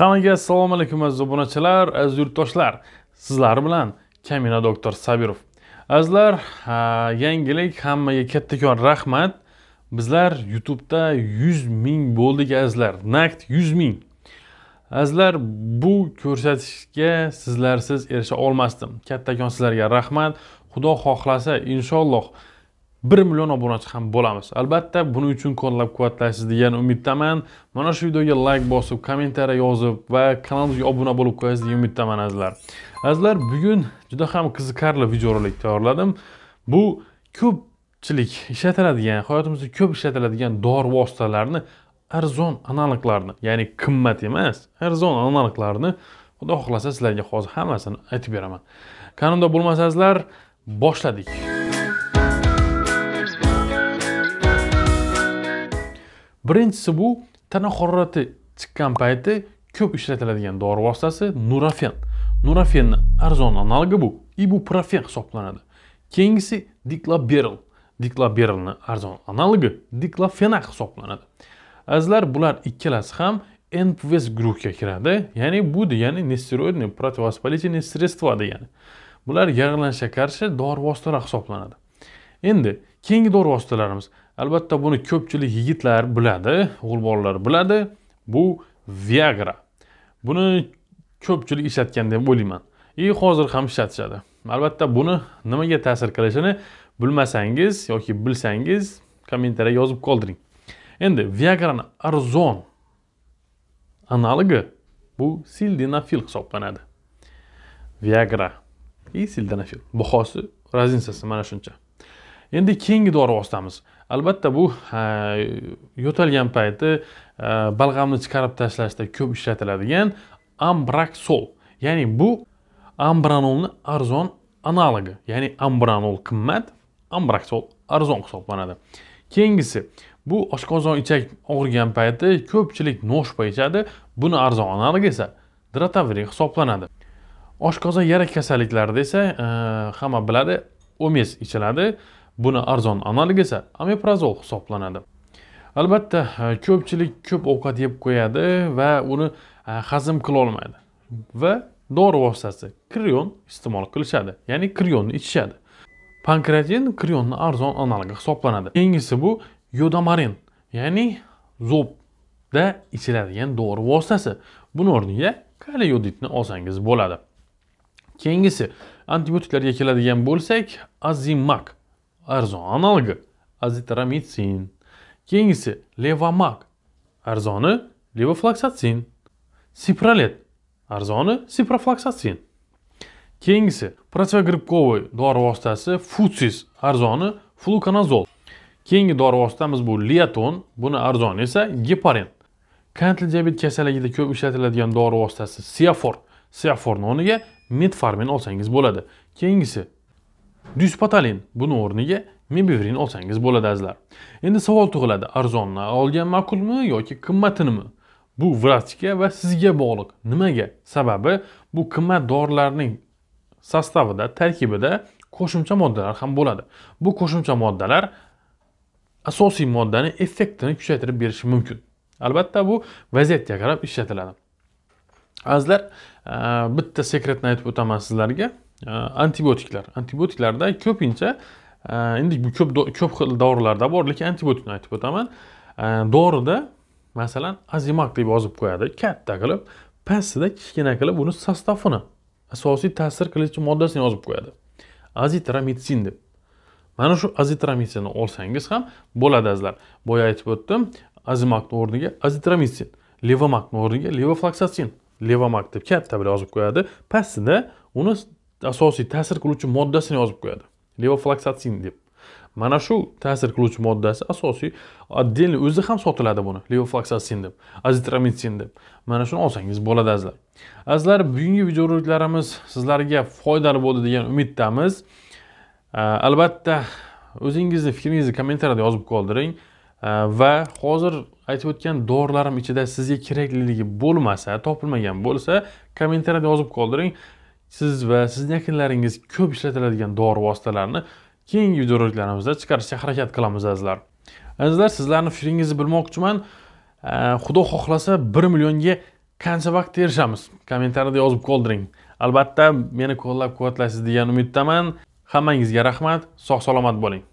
hammaga assalomu alaykum aziz obunachilar aziz yurtdoshlar sizlar bilan kamina doktor sabirov azizlar yangilik hammaga kattakon rahmat bizlar youtubeda yuz ming bo'ldik azizlar naqd yuz ming azizlar bu ko'rsatishga sizlarsiz erisha olmasdim kattakon sizlarga rahmat xudo xohlasa inshaalloh 1 million obunachi ham bo'lamiz albatta buning uchun qo'llab quvvatlaysiz degan umiddaman mana shu videoga layk bosib kommentariya yozib va kanalimizga obuna bo'lib qo'yasiz degan umiddaman azizlar azizlar bugun juda ham qiziqarli videorolik tayyorladim bu ko'pchilik ishlatiladigan hayotimizda ko'p ishlatiladigan dori vositalarini arzon analoglarni ya'ni qimmat emas arzon analoglarni xudo xohlasa sizlarga hozir hammasini aytib beraman kanalda bo'lmasangizlar boshladik birinchisi bu tana harorati chiqqan payti ko'p ishlatiladigan dori vositasi nurafen nurafenni arzon analogi bu ibuprofen hisoblanadi keyingisi diklaberil diklaberilni arzon analogi diklofenak hisoblanadi azizlar bular ikkalasi ham nps guruhiga kiradi ya'ni bu degani nesteroidni противовоспалительные средства degani bular yag'irlanishga qarshi dori vositalari hisoblanadi endi keyingi dori vositalarimiz albatta buni ko'pchilik yigitlar biladi o'g'il bolalar biladi bu viagra buni ko'pchilik ishlatgan deb o'ylayman и hozir ham ishlatishadi albatta buni nimaga ta'sir qilishini bilmasangiz yoki bilsangiz kommentariya yozib qoldiring endi viagrani arzon analogi bu sildenafil hisoblanadi viagra и sildenafil bahosi razinsasi mana shuncha endi keyingi dori vositamiz albatta bu yo'talgan payti balg'amni chiqarib tashlashda ko'p ishlatiladigan ambraksol ya'ni bu ambranolni arzon analogi ya'ni ambranol qimmat ambraksol arzon hisoblanadi keyingisi bu oshqozon ichak og'rigan payti ko'pchilik noshpa ichadi buni arzon analogi esa drotaverin hisoblanadi oshqozon yara kasalliklarida esa hamma biladi omes ichiladi Buni arzon analog esa omeprazol hisoblanadi. Albatta, e, ko'pchilik ko'p ovqat yeb qo'yadi va uni e, hazm qila olmaydi va dori vositasi krion iste'mol qilishadi, ya'ni krionni ichishadi. Pankreatin krionni arzon analogi hisoblanadi. Kengisi bu yodamarin, ya'ni zobda ichiladigan dori vositasi. Buni o'rniga kaliy yoditni olsangiz bo'ladi. Kengisi antibiotiklarga keladigan bo'lsak, azimak arzon analogi azitromitsin keyingisi levomak arzoni levoflaksatsin sipralet arzoni siproflaksatsin keyingisi противогрибковый dori vositasi futsis arzoni flukanazol keyingi dori vositamiz bu liaton buni arzoni esa geparin qandli diabet kasalligida ko'p ishlatiladigan dori vositasi siafor siaforni o'rniga metformin olsangiz bo'ladi keyingisi Düspatalin buni o'rniga mibivrin olsangiz bo'ladi azizlar endi savol tug'iladi arzonni olgan ma'qulmi yoki qimmatinimi bu vrachga va sizga bog'liq nimaga sababi bu qimmat dorilarning sostavida tarkibida qo'shimcha moddalar ham bo'ladi bu qo'shimcha moddalar asosiy moddani effektini kuchaytirib berishi mumkin albatta bu vaziyatga qarab ishlatiladi azizlar bitta sekretni aytib o'taman sizlarga antibiotiklar antibiotiklarda ko'pincha e, endi bu ko'p ko'p xil dorilarda bor lekin antibiotikni aytib o'taman e, dorida masalan azimak deb yozib qo'yadi katta qilib pastida kichkina qilib uni sostavini asosiy ta'sir qiluvchi moddasini yozib qo'yadi azitramitsin deb mana shu azitramitsinni olsangiz ham bo'ladi azizlar boya aytib o'tdim azimakni o'rniga azitramitsin levomakni o'rniga levoflaksatsin levomak deb katta bilan yozib qo'yadi pastida uni asosiy ta'sir qiluvchi moddasini yozib qo'yadi levoflaksatsin deb mana shu ta'sir qiluvchi moddasi asosiy отдельно o'zi ham sotiladi buni levoflaksatsin deb azitromitsin deb mana shuni olsangiz bo'ladi azizlar azizlar bugungi videoroliklarimiz sizlarga foydali bo'ldi degan umiddamiz albatta o'zingizni fikringizni kommentariyada yozib qoldiring va hozir aytib o'tgan dorilarim ichida sizga kerakliligi bo'lmasa topilmagan bo'lsa kommentariyada yozib qoldiring siz va sizni yaqinlaringiz ko'p ishlatiladigan dori vositalarini keyingi videoroliklarimizda chiqarishga harakat qilamiz azizlar azizlar sizlarni fikringizni bilmoqchiman xudo xohlasa bir millionga qancha vaqtda erishamiz kommentariyada yozib qoldiring albatta meni qo'llab quvvatlaysiz degan umiddaman hammangizga rahmat sog' salomat bo'ling